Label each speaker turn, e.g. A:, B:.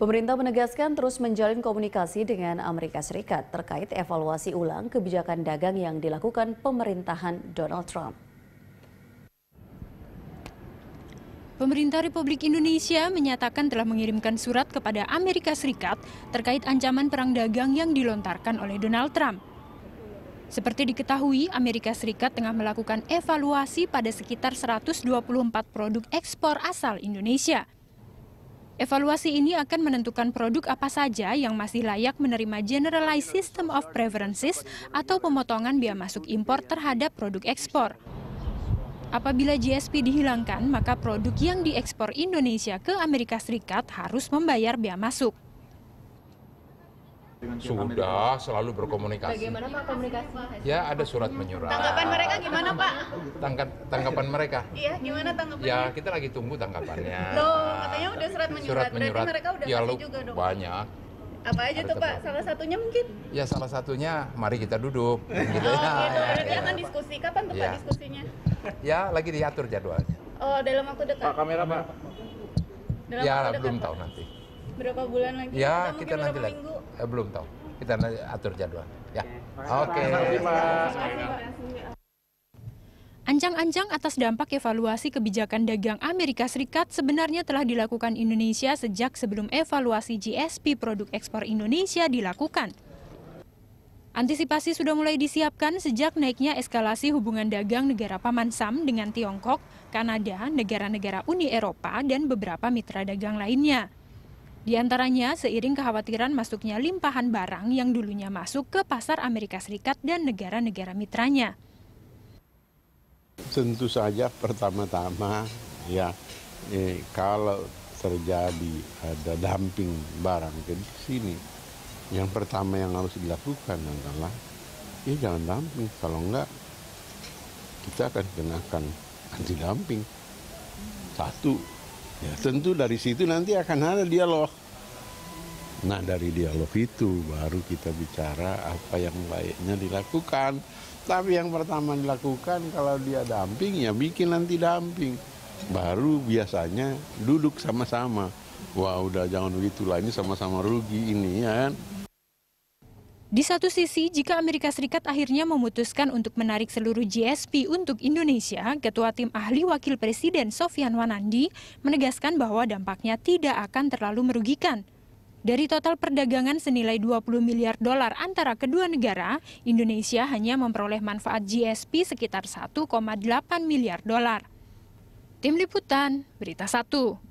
A: Pemerintah menegaskan terus menjalin komunikasi dengan Amerika Serikat terkait evaluasi ulang kebijakan dagang yang dilakukan pemerintahan Donald Trump.
B: Pemerintah Republik Indonesia menyatakan telah mengirimkan surat kepada Amerika Serikat terkait ancaman perang dagang yang dilontarkan oleh Donald Trump. Seperti diketahui, Amerika Serikat tengah melakukan evaluasi pada sekitar 124 produk ekspor asal Indonesia. Evaluasi ini akan menentukan produk apa saja yang masih layak menerima Generalized System of Preferences atau pemotongan biaya masuk impor terhadap produk ekspor. Apabila GSP dihilangkan, maka produk yang diekspor Indonesia ke Amerika Serikat harus membayar biaya masuk
C: sudah selalu berkomunikasi. Bagaimana
B: Pak komunikasi?
C: Ya ada surat menyurat. Tanggapan
B: mereka gimana Pak?
C: Tangkap tanggapan mereka?
B: Iya gimana tanggapan?
C: Ya kita lagi tunggu tanggapannya. Loh katanya
B: udah surat menyurat. Surat menyurat. Berarti mereka udah ya, juga dong. Banyak. Apa aja tuh Pak? Salah satunya mungkin?
C: Ya salah satunya mari kita duduk. Oh, gitu.
B: Oh ya. gitu. Berarti ya, ya akan ya. diskusi. Kapan tuh ya. Pak diskusinya?
C: Ya lagi diatur jadwalnya. Oh dalam waktu dekat. Pak kamera Pak. Dalam ya belum tahu nanti berapa bulan lagi? Ya, kita nanti lagi. Eh, belum tahu. Kita nanti atur jadwal. Ya.
B: Oke. Okay. Anjang-anjang atas dampak evaluasi kebijakan dagang Amerika Serikat sebenarnya telah dilakukan Indonesia sejak sebelum evaluasi GSP produk ekspor Indonesia dilakukan. Antisipasi sudah mulai disiapkan sejak naiknya eskalasi hubungan dagang negara Paman Sam dengan Tiongkok, Kanada, negara-negara Uni Eropa, dan beberapa mitra dagang lainnya. Di antaranya seiring kekhawatiran masuknya limpahan barang yang dulunya masuk ke pasar Amerika Serikat dan negara-negara mitranya.
A: Tentu saja pertama-tama ya eh, kalau terjadi ada dumping barang ke sini, yang pertama yang harus dilakukan adalah ya jangan dumping, kalau enggak kita akan kenakan anti dumping. Satu, Ya, tentu dari situ nanti akan ada dialog. Nah dari dialog itu baru kita bicara apa yang baiknya dilakukan. Tapi yang pertama dilakukan kalau dia damping ya bikin nanti damping. Baru biasanya duduk sama-sama. Wah udah jangan begitu lah ini sama-sama rugi ini ya kan.
B: Di satu sisi, jika Amerika Serikat akhirnya memutuskan untuk menarik seluruh GSP untuk Indonesia, Ketua Tim Ahli Wakil Presiden Sofian Wanandi menegaskan bahwa dampaknya tidak akan terlalu merugikan. Dari total perdagangan senilai 20 miliar dolar antara kedua negara, Indonesia hanya memperoleh manfaat GSP sekitar 1,8 miliar dolar. Tim Liputan, Berita 1.